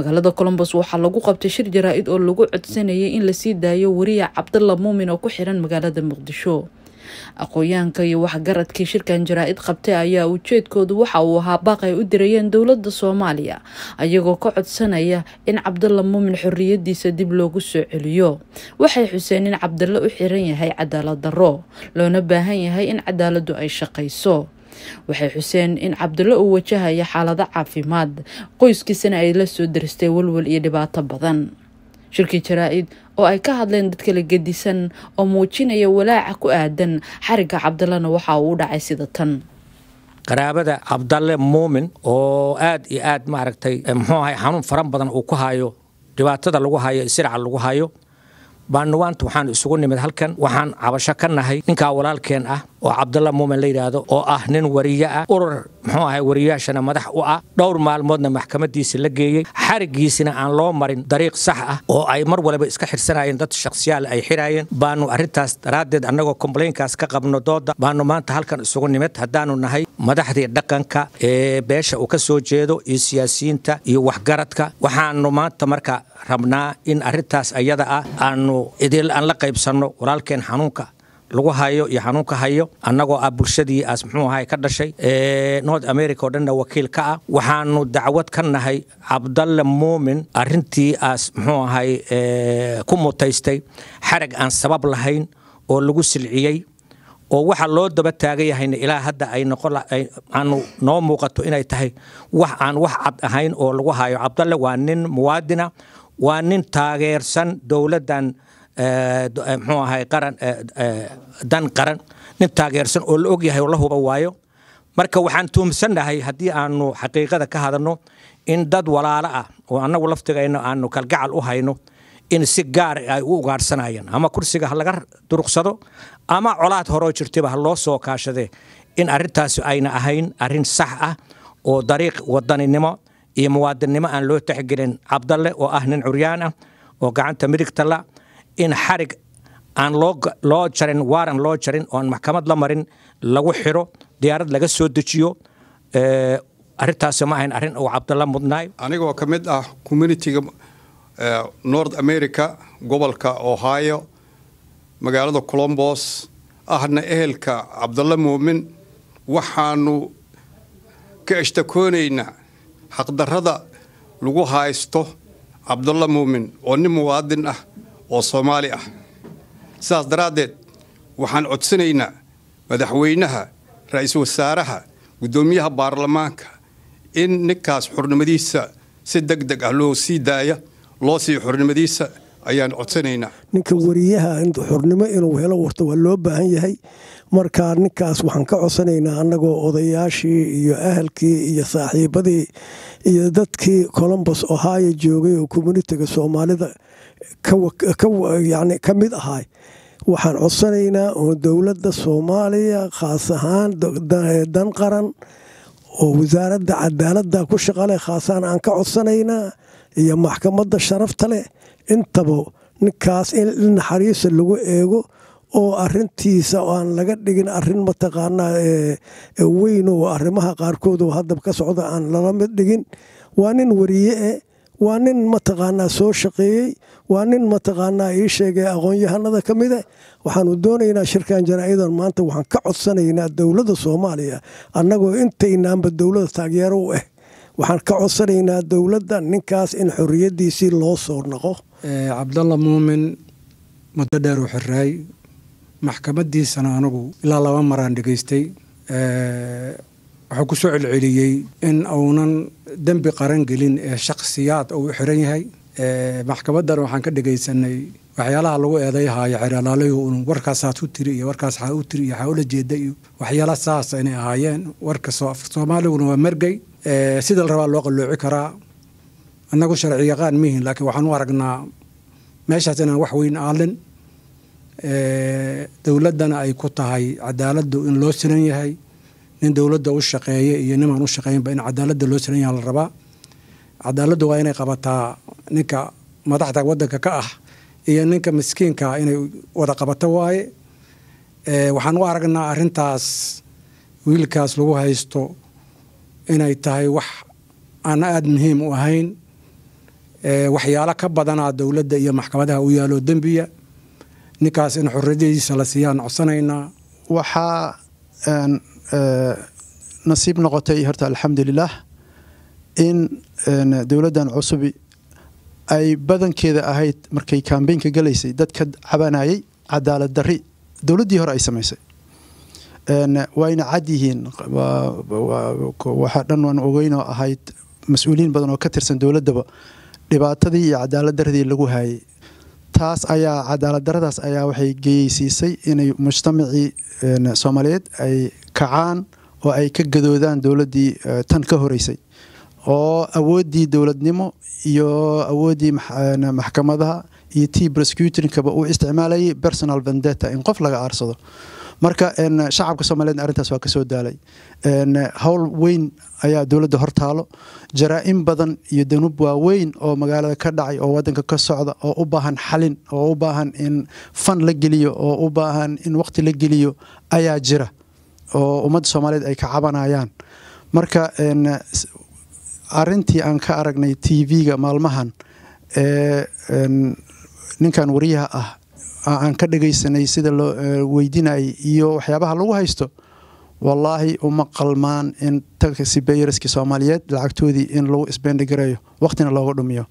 magaalada colombos waxaa lagu qabtay shir jaraa-id oo lagu codsanayay in lasii daayo wariya cabdalla muumin oo ku xiran magaalada muqdisho aqoon-yaanka iyo waxgaradkii shirkan jaraa-id qabtay ayaa ujeedkoodu waxa uu ahaa baaq ay u dirayeen dowladda soomaaliya ayagoo ka codsanaya in cabdalla muumin xorriyadiisa dib loogu soo celiyo waxay xuseen in cabdalle u xiran yahay cadaalad darro loona baahan yahay in cadaaladdu ay shaqayso waxay xuseen in cabdulle uu wajahayo xaalado caafimaad qoyskiisana ay la soo daristay walwal iyo dhibaato badan shirkii jaraa'id oo ay ka hadleen dad kala gedisan oo muujinaya walaaca ku aadan xarigga cabdallena waxa uu u dhacay sida tan qaraabada cabdalle muumin oo aad iyo aad maaragtay eh, muxuu ahay xanuun faran badan uu ku hayo dhibaatada lagu hayo siraca lagu hayo baanuwaanta waxaan isugu nimid halkan waxaan cabasho ka nahay ninkaa walaalkeen ah oo cabdalla muumen la yidhaahdo oo ah nin wariyo ah urur muxuu ahay wariyaashana madax u ah dhowr maalmoodna maxkamadiisa la geeyey xarigiisina aan loo marin dariiq sax ah oo ay mar waliba iska xirsanayeen dad shakhsiyaal ay xiraayeen baanu arrintaas daraaddeed annagoo komplaynkaas ka qabno dooda baanu maanta halkan isugu nimid haddaanu nahay madaxdii dhaqanka ee beesha uu ka soo jeedo iyo siyaasiyiinta iyo waxgaradka waxaanu maanta marka rabnaa in arrintaas ayada ah aanu idil aan la qaybsanno walaalkeen xanuunka lagu hayo iyo xanuunka hayo annagoo ah bulshadii aas muxuu ahay ka dhashay north america oo dhanna wakiil ka ah waxaanu dacwad ka nahay cabdalle muumin arintii aas muxuu ahay ku mutaystay xarag aan sabab lahayn oo lagu silciyey oo waxa loo daba taagan yahayna ilaa hadda ay noqoaanu noo muuqato inay tahay wax aan wax cad ahayn oo lagu hayo cabdalle waa nin muwaadina waa nin taageersan dowladdan Eh, eh, mxuu ahay qaran eh, dan qaran nin taageersan oo la ogyahay oo la huba waayo marka waxaan tuhumsannahay haddii aanu xaqiiqada ka hadano in dad walaalo ah oo annagu laftigayna aanu kalgacal u hayno in si gaara ay u ugaadhsanayaan ama kursiga halaga laga duruqsado ama colaad horoo jirtaba haloo soo kaashadee in arrintaasi ayna ahayn arin sax ah oo dariiq wadaninimo iyo muwaadinnimo aan loo taxgelin cabdalle oo ah nin curyaan ah oo gacanta midigta in xarig aan loo jarin waaran loo jarin oo aan maxkamad la marin lagu xiro diyaarad laga soo dejiyo eh, arintaasi ma ahayn arrin uu cabdalla mudnaay anigoo ka mid ah communitiga eh, north america gobolka ohio magaalada colombos ahna ehelka cabdalla muumin waxaanu ka ishtakoonaynaa xaqdarada lagu haysto cabdalla muumin oo nin muwaadin ah oo soomaali ah sidaas daraaddeed waxaan codsanaynaa madaxweynaha ra-iisul wasaaraha guddoomiyaha baarlamaanka in ninkaas xurnimadiisa si deg deg ah loo sii daaya loo sii xurnimadiisa ayaan codsanaynaa ninka wariyaha xurnimo inuu helo warto waa loo baahan yahay marka ninkaas waxaan ka codsanaynaa annagoo odayaashii iyo ahalkii iyo saaxiibadii iyo dadkii colombos ohio joogay oo communitiga soomaalida ka mid ahaa waxaan codsanaynaa oo dowladda soomaaliya khaas ahaan dan qaran oo wasaaradda cadaaladda ku shaqale khaas aan ka codsanaynaa iyo maxkamadda sharafta leh intaba ninkaas in naxariisa lagu eego oo arintiisa aan laga dhigin arin mataqaanaa weyn oo arrimaha qaarkood oo haddaba ka socda aan lala mid dhigin waa nin wariye eh waa nin mataqaanaa soo shaqeeyey waa nin mataqaanaa ii sheegay aqoonyahanada yahanada ka mid ah. waxaanu doonaynaa shirkan janaa-idan maanta waxaan ka codsanaynaa dowladda soomaaliya annagoo intaynaanba dowlada taageero u ah waxaan ka codsanaynaa dowladda ninkaas in xorriyaddiisii loo soo naqo eh, cabdalla muumin muddo dheer u xiraay maxkamadiisana anigu ilaa laba maraan dhegaystay eh, wuxuu ku soo celceliyey in uunan dembi qaran gelin ee shakhsiyaad uu u xiran yahay eh, maxkamaddan waxaan ka dhegaysanay waxyaalaha lagu eeday eedayhaaya xeeralaalihii un warkaasaad u tiri iyo warkaas xaa u tiri iyo xaa ula jeeda iyo waxyaala saasa inay ahaayeen warka soomaaliguna waa margey Eh, sida la rabaa loo qallooci karaa annagu sharciyaqaan yaqaan mihin laakiin waxaan u aragnaa meeshaas wax weyn aalin eh, dowladdana ay ku tahay cadaaladdu in loo siran yahay nin dowladda u shaqeeya iyo nimaan u shaqeynba in cadaaladda loo siran yaha la rabaa cadaaladdu waa inay qabataa ninka madaxda wadanka ka ah iyo ninka miskiinka inay wada qabato waaye eh, waxaan u aragnaa arrintaas wiilkaas lagu haysto inay tahay wax aana aada muhiim u ahayn waxyaalo ka badanaa dowladda iyo maxkamadaha u yaalo dembiya ninkaas in xuriyadiisa la siiyaan codsanaynaa waxaa nasiib noqotay horta alxamdulilaah in dowladdan cusubi ay badankeeda ahayd markay kambeynka galaysay dadka cabanayay cadaalad dari dowladdii hore ay samaysay wayna cadyihiin waxa dhan waan ogeynoo ahayd mas-uuliyiin badan oo ka tirsan dowladdaba dhibaatadii iyo cadaaladdaradii lagu haayay taas ayaa cadaalad daradaas ayaa waxay geyeysiisay inay mujtamacii soomaaliyeed ay kacaan oo ay ka gadoodaan dowladdii tan ka horeysay oo awooddii dowladnimo iyo awooddii maxkamadaha iyo t prosecutorinkaba uu isticmaalayay personal vendetta in qof laga aarsado marka shacabka somaliyeed arrintaas waa kasoo daalay howl weyn ayaa dowladda hortaalo jaraa badan iyo danuub waaweyn oo magaalada ka dhacay oo wadanka ka socda oo u baahan xalin oo u baahan in fan la geliyo oo u baahan in waqti la geliyo ayaa jira oo ummadda soomaaliyeed ay ka cabanayaan marka arintii aan ka aragnay t v ga maalmahan ee ninkan wariyaha ah aan ka dhegaysanay sida loo e, weydinay iyo waxyaabaha lagu haysto wallaahi uma qalmaan in taxibayraska soomaaliyeed lacagtoodii in lagu isbendhigareeyo waqtina looga dhumiyo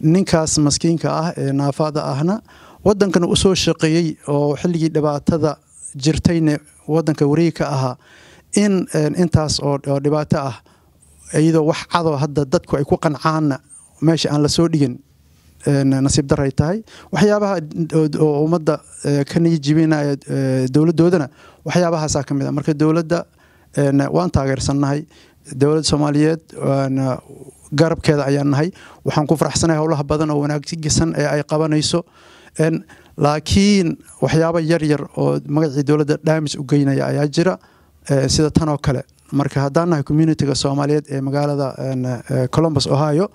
ninkaas maskiinka ah ee naafada ahna wadankan usoo shaqeeyey oo xilligii dhibaatada jirtayne wadanka wareegka ahaa in e, intaas oo dhibaato ah iyadoo wax cadoo hadda dadku ay ku qancaana meesha aan la soo dhigin nasiib dar tahay waxyaabaha oo ummadda ka niyijibinaya dowladdoodana waxyaabahaasaa ka mid a ah. marka dowladda waan taageersannahay dowladda soomaaliyeed garabkeeda ayaan nahay waxaan ku faraxsanahay howlaha badan oo wanaagsigesan ee ay qabanayso laakiin waxyaaba yar oo magacii dowladda dhaamis u geynaya ayaa jira sida tan oo kale marka haddaan nahay communitiga soomaaliyeed ee magaalada colombus ohio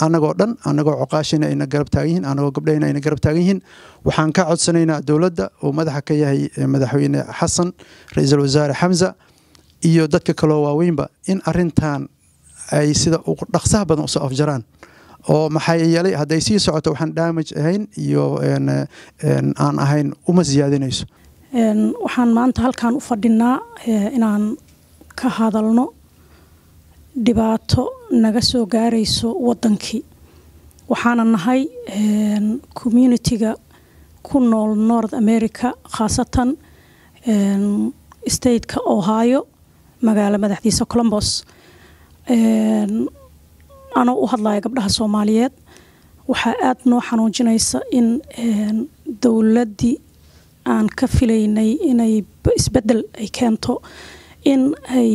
anagoo dhan anagoo coqaashina ayna garab taagan anagoo gabdhahina ayna garab taagan yihiin waxaan ka codsanaynaa dowladda uu madaxa ka yahay madaxweyne xasan ra-iisul wasaare xamza iyo dadka kaloo waaweynba in arintan ay sida ugu dhaqsaha badan usoo afjaraan oo maxaa yeelay hadday sii socoto waxaan daamaj ahayn iyo aan ahayn uma siyaadinayso waxaan maanta halkaan u fadhinaa inaan ka hadalno dhibaato naga soo gaarayso wadankii waxaana nahay communitiga ku nool north america khaasatan stateka ohio magaalo madaxdiisa colombos anoo u hadlaya gabdhaha soomaaliyeed waxaa aada noo xanuujinaysa in dowladdii aan ka filaynay inay isbeddel ay keento in ay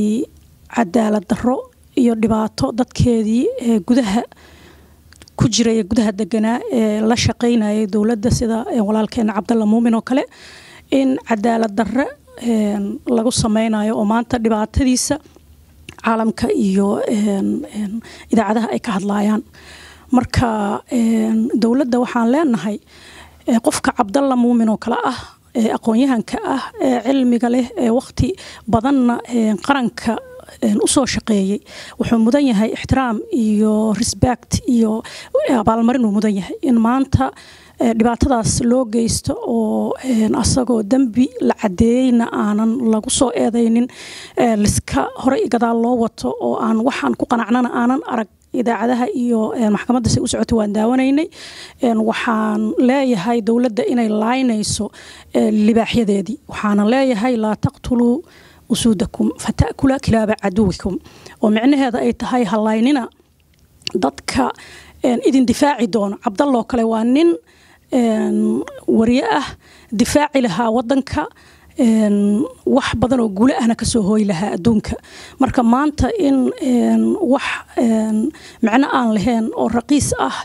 cadaalad darro iyo dhibaato dadkeedii ee gudaha ku jiray gudaha deganaa ee la shaqaynayay dowladda sida walaalkeena cabdalla muumin oo kale in cadaalad darre lagu sameynayo oo maanta dhibaatadiisa caalamka iyo idaacadaha ay ka hadlayaan marka dowladda waxaan leenahay qofka cabdalla muumin oo kale ah ee aqoon-yahanka ah ee cilmiga leh ee waqti badanna qaranka usoo shaqeeyey wuxuu mudan yahay ixtiraam iyo respect iyo abaalmarin uu mudan yahay in maanta dhibaatadaas loo geysto oo asagoo dembi la cadeeyeyna aanan lagu soo eedaynin liska horey gadaal loo wato oo aan waxaan ku qanacnana aanan arag idaacadaha iyo maxkamadda say u socota waan daawanaynay waxaan leeyahay dowladda inay laaynayso libaaxyadeedii waxaana leeyahay laa taqtuluu usuudakum fatakula kilaaba caduwikum oo micnaheeda ay tahay halaynina dadka idin difaaci doono cabdalloo kale waa nin waryo ah difaaci lahaa wadanka wax badan oo guula ahna kasoo hooyi lahaa adduunka marka maanta in wax micno aan lahayn oo raqiis ah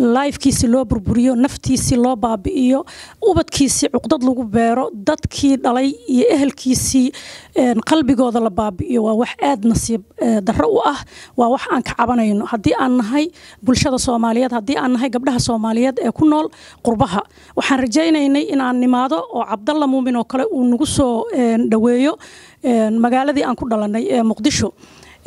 laifkiisi loo burburiyo naftiisii loo baabi'iyo ubadkiisii cuqdad lagu beero dadkii dhalay iyo ehelkiisii qalbigooda la baabi'iyo waa wax aad nasiib darro u ah waa wax aan ka cabanayno haddii aan nahay bulshada soomaaliyeed haddii aan nahay gabdhaha soomaaliyeed ee ku nool qurbaha waxaan rajaynaynay inaan nimaado oo cabdalla muumin oo kale uu nagu soo dhaweeyo magaaladii aan ku dhalanay ee muqdisho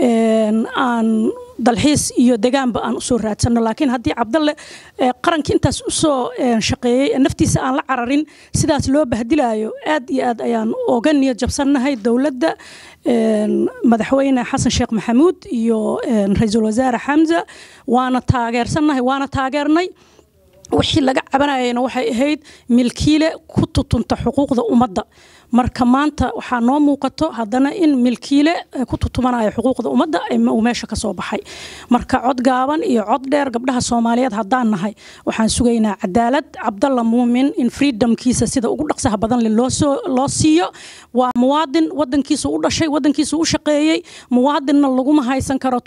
aan dalxiis iyo degaanba aan usoo raadsanno laakiin haddii cabdalle eh, qaranki intaas usoo eh, shaqeeyey eh, naftiisa aan la cararin sidaas loo bahdilaayo aad iyo aad ayaan oga niyad jabsannahay dowladda madaxweyne xasan sheekh maxamuud iyo ra-iisul wasaare xamza waana taageersannahay waana taageernay wixii laga cabanayana waxay ahayd milkiile ku tutunta xuquuqda ummadda marka maanta waxaa noo muuqato haddana in milkiile eh, ku tutumanaya xuquuqda ummadda uu meesha ka baxay marka cod gaaban iyo cod dheer gabdhaha soomaaliyeed haddaan nahay waxaan sugaynaa cadaalad cabdalla muumin in freedomkiisa sida ugu dhaqsaha badan loo siiyo waa muwaadin wadankiisa u dhashay wadankiisa u shaqeeyey muwaadinna laguma haysan karo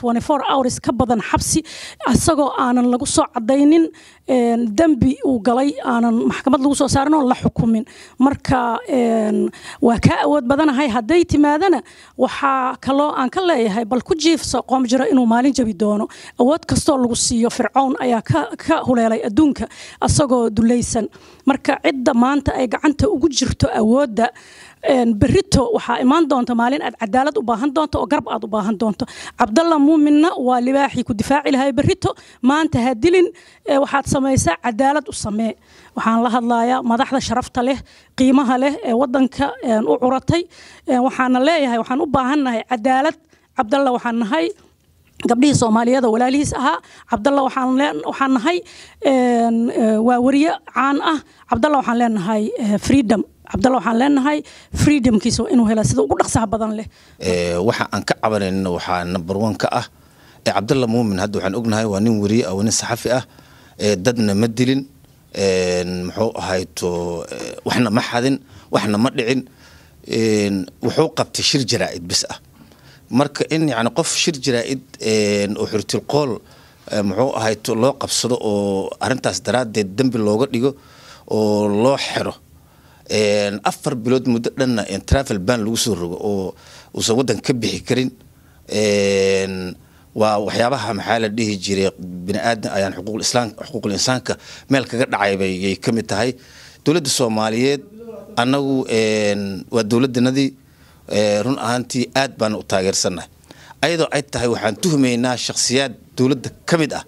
hours ka badan xabsi isagoo aanan lagu soo cadaynin eh, dembi uu galay aanan maxkamad lagu soo saarin oo la xukumin marka eh, waa kaa awood badanahay hadday timaadana waxaa kaloo aan ka leeyahay bal ku jiifso qoomjiro inuu maalin jabi doono awood kastoo lagu siiyo fircown ayaa ka huleelay adduunka asagoo dulaysan marka cidda maanta ay gacanta ugu jirto awoodda berito waxaa imaan doonta maalin aad cadaalad u baahan doonto oo garab aad u baahan doonto cabdalla muuminna waa libaaxii ku difaaci lahay berito maanta ha dilin waxaad samaysaa cadaalad u samee waxaan la hadlayaa madaxda sharafta leh qiimaha leh ee wadanka u curatay waxaana leeyahay waxaan u baahannahay cadaalad cabdalla waxaan nahay gabdhihii soomaaliyada walaalihiis ahaa cabdalla waxaan nahay waa wariye caan ah cabdalla waxaan leenahay freedom cabdalla waxaan leenahay freedomkiisa inuu hela sida ugu dhaqsaha badan leh eh, waxa aan ka cabanayna waxaa number one ka ah cabdalla muumin hadda waxaan ognahay waa nin weriye ah waa nin saxafi ah dadna ma dilin muxuu ahayto eh, waxna ma xadin waxna ma dhicin wuxuu qabtay shir jaraa'id bis ah marka in yani qof shir jaraa'id oo xurtilqool eh, muxuu ahayto loo qabsado oo arintaas daraaddeed dembi looga dhigo oo loo xiro afar bilood muddo dhanna travel ban lagu soo rogo oo uusan waddan ka bixi karin waa waxyaabaha maxaa la dhihi jiray biniaadan ayaan xuquuqul insaanka meel kaga dhacaybayay ka mid tahay dowladda soomaaliyeed annagu waa dowladdanadii run ahaantii aad baana u taageersannahay ayadoo ay tahay waxaan tuhmaynaa shakhsiyaad dowladda ka mid ah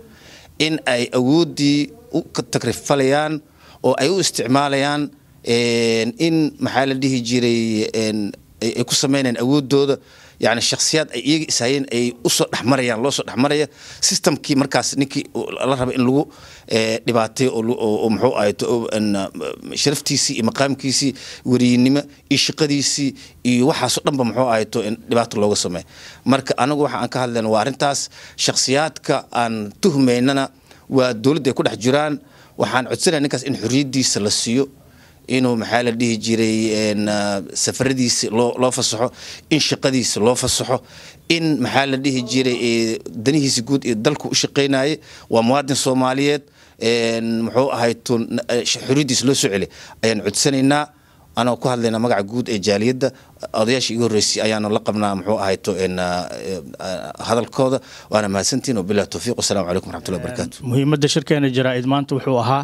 in ay awooddii u takrifalayaan oo ay u isticmaalayaan in maxaa la dhihi jiray ay ku samaynayaan awoodooda yani shaksiyaad ay iyaga ishayeen ay usoo dhexmarayaan loo soo dhexmaraya systemkii markaas ninkii la raba in lagu eh, dhibaatay oo muxuu ahayto sharaftiisii iyo maqaamkiisii wariyinimo iyo shaqadiisii iyo waxaasoo dhanba muxuu ahayto in dhibaato looga sameeya marka anagu waxa aan ka hadlayna waa arintaas shaksiyaadka aan tuhmaynana waa dowladda ay ku dhex jiraan waxaan codsanayaa ninkaas in xoriyadiisa la siiyo inuu maxaa la dhihi jiray ah, safaradiisi loo fasaxo in shaqadiisi loo fasaxo in maxaa la dhihi jiray danihiisi guud ee dalku u shaqaynaye waa muwaadin soomaaliyeed muxuu ahay tun eh, loo soo celi ayaan codsanaynaa anoo ku hadlaynaa magaca guud ee jaaliyadda odayaasha iga horreysay ayaanu la qabnaa muxuu ahayto ah, eh, hadalkooda waana mahadsantiin wabilahi towfiiq wasalaamu calaykum waraxmatullahi wabarakatu muhiimadda shirkeena jaraa'id maanta wuxuu ahaa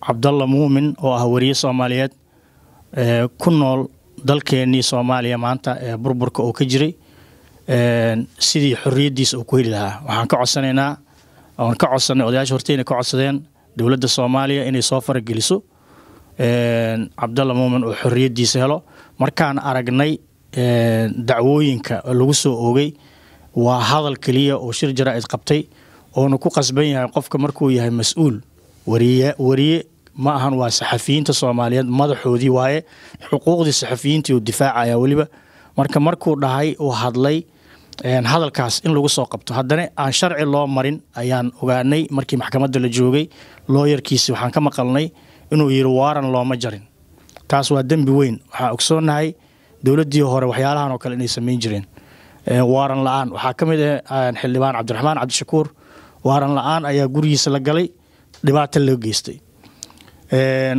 cabdalla muumin oo ah weriye soomaaliyeed eh, ku nool dalkeenii soomaaliya maanta ee eh, burburka oo ka jiray eh, sidii xoriyadiisa uu ku heli lahaa waxaan ka codsanaynaa oan ka codsanay odayaasha horteyna ka codsadeen dowladda soomaaliya inay soo farageliso cabdalla muumin oo xoriyadiisa helo markaan aragnay dacwooyinka lagu soo oogay waa hadal keliya oo shir jaraa-id qabtay oona ku qasban yahay qofka markuu yahay mas-uul wariye ma ahan waa saxafiyiinta soomaaliyeed madaxoodii waaye xuquuqdii saxafiyiintii uu difaacaya weliba marka markuu dhahay uu hadlay hadalkaas in lagu soo qabto haddana aan sharci loo marin ayaan ogaanay markii maxkamadda la joogay looyarkiisi waxaan ka maqalnay inuu yidhi waaran looma jarin taas waa dembi weyn waxaa ogsoonnahay dowladdii hore waxyaalahan oo kale inay samayn jireen waaran la-aan waxaa ka mid ah xildhibaan cabdiraxmaan cabdishakuur waaran la-aan ayaa gurigiisa la galay dhibaata loo geystay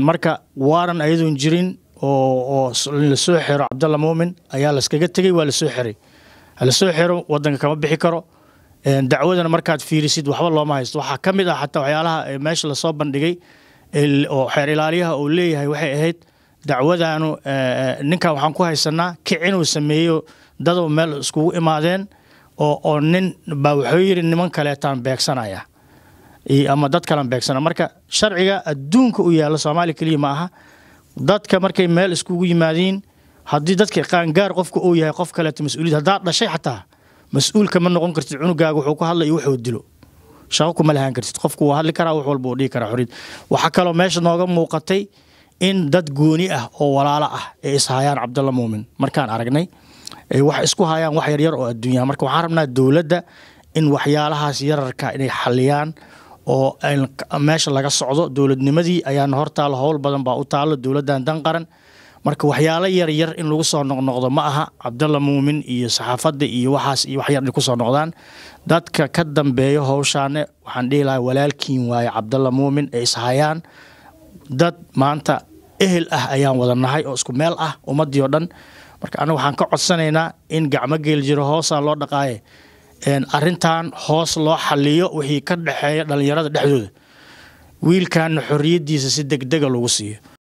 marka waaran ayadoon jirin oo in lasoo xiro cabdalla muumin ayaa laskaga tegey waa lasoo xiray lasoo xiro wadanka kama bixi karo dacwadana markaad fiirisid waxba looma haysto waxaa ka mid ah xataa waxyaalaha meesha lasoo bandhigay oo xeer ilaaliyaha uu leeyahay waxay ahayd dacwadaanu e, e, ninkan waxaan ku haysanaa kic inuu sameeyo dadoo meel iskugu imaadeen oo nin baa wuxuu yidhi niman kaleetaan beegsanaya ama dad kalan beegsana marka sharciga adduunka u yaalla soomaaliya keliya ma aha dadka markay meel iskugu yimaadiin haddii dadka qaangaar qofka uu yahay qof kaleeto mas-uuliyad haddaad dhashay xataa mas-uulka ma noqon kartid cunugaaga wuxuu ku hadlay wuxuu dilo shaqo kuma lahaan kartid qofku waa hadli karaa wax walba uu dhihi karaa xoriyad waxaa kaloo meesha nooga muuqatay in dad gooni ah oo walaalo ah ee is cabdalla muumin markaan aragnay wax isku hayaan wax yaryar oo adduunyaha marka waxaan rabnaa dowladda in waxyaalahaas yararka inay xaliyaan oo meesha laga socdo dowladnimadii ayaana hortaala howl badan baa u taalo dowladdan qaran marka waxyaalo yaryar in lagu soo noqnoqdo ma aha cabdalla muumin iyo saxaafadda iyo waxaas iyo wax yarna kusoo noqdaan dadka ka dambeeya howshaane waxaan dhihi lahaa walaalkiin waaye cabdalla muumin ay ishayaan dad maanta ehel ah ayaan wada nahay oo isku meel ah ummaddii oo dhan marka aniga waxaan ka codsanaynaa in gacmo geel jiro hoosaa loo dhaqaaye arintan hoos loo xaliyo wixii ka dhexeeya dhallinyarada dhexdooda wiilkaana xoriyadiisa si degdega ah lagu siiyo